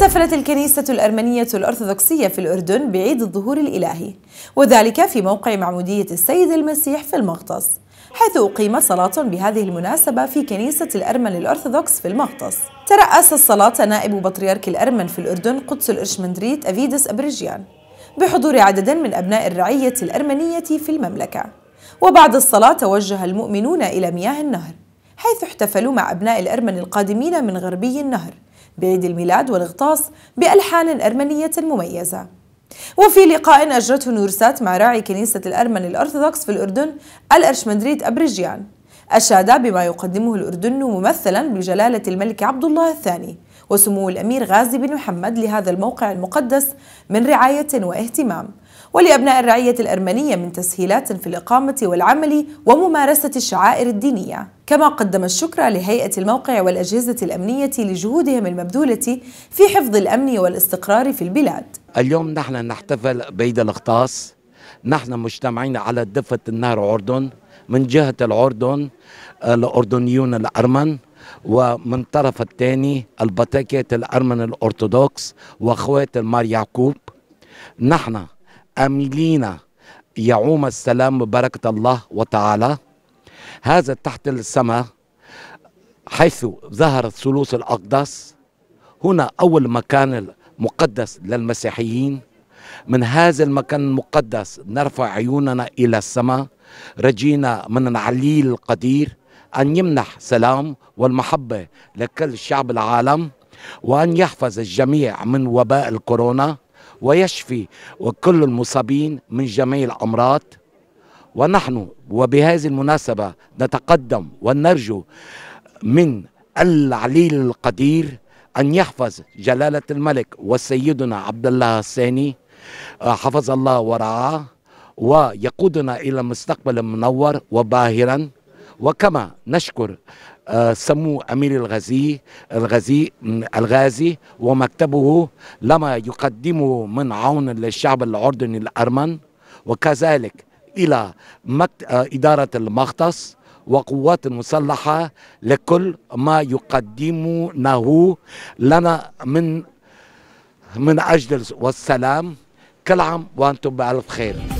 احتفلت الكنيسة الأرمنية الأرثوذكسية في الأردن بعيد الظهور الإلهي وذلك في موقع معمودية السيد المسيح في المغطس حيث أقيم صلاة بهذه المناسبة في كنيسة الأرمن الأرثوذكس في المغطس ترأس الصلاة نائب بطريرك الأرمن في الأردن قدس الإرشمندريت أفيدس أبريجيان بحضور عدد من أبناء الرعية الأرمنية في المملكة وبعد الصلاة توجه المؤمنون إلى مياه النهر حيث احتفلوا مع أبناء الأرمن القادمين من غربي النهر بعيد الميلاد والغطاس بألحان أرمنية مميزة وفي لقاء أجرته نورسات مع راعي كنيسة الأرمن الأرثوذكس في الأردن الأرشمندريت أبرجيان أشاد بما يقدمه الأردن ممثلا بجلالة الملك عبد الله الثاني وسمو الأمير غازي بن محمد لهذا الموقع المقدس من رعاية واهتمام ولأبناء الرعية الأرمنية من تسهيلات في الإقامة والعمل وممارسة الشعائر الدينية كما قدم الشكر لهيئة الموقع والأجهزة الأمنية لجهودهم المبذولة في حفظ الأمن والاستقرار في البلاد اليوم نحن نحتفل بعيد الاغطاس نحن مجتمعين على ضفة النهر أردن من جهة الأردن آه، الأردنيون الأرمن ومن طرف الثاني البطاكات الأرمن الأرثوذكس وأخوات المار يعقوب نحن أملين يعوم السلام ببركة الله وتعالى هذا تحت السماء حيث ظهرت ثلوث الأقدس هنا أول مكان مقدس للمسيحيين من هذا المكان المقدس نرفع عيوننا إلى السماء رجينا من العلي القدير أن يمنح سلام والمحبة لكل شعب العالم وأن يحفظ الجميع من وباء الكورونا ويشفي وكل المصابين من جميع الأمراض ونحن وبهذه المناسبة نتقدم ونرجو من العليل القدير أن يحفظ جلالة الملك وسيدنا عبد الله الثاني آه، حفظ الله ورعاه ويقودنا إلى مستقبل منور وباهرا وكما نشكر آه، سمو أمير الغزي الغزي الغازي ومكتبه لما يقدمه من عون للشعب الأردني الأرمن وكذلك إلى آه، إدارة المختص وقوات المسلحة لكل ما يقدمونه لنا من من أجل والسلام كل عام وأنتم بألف خير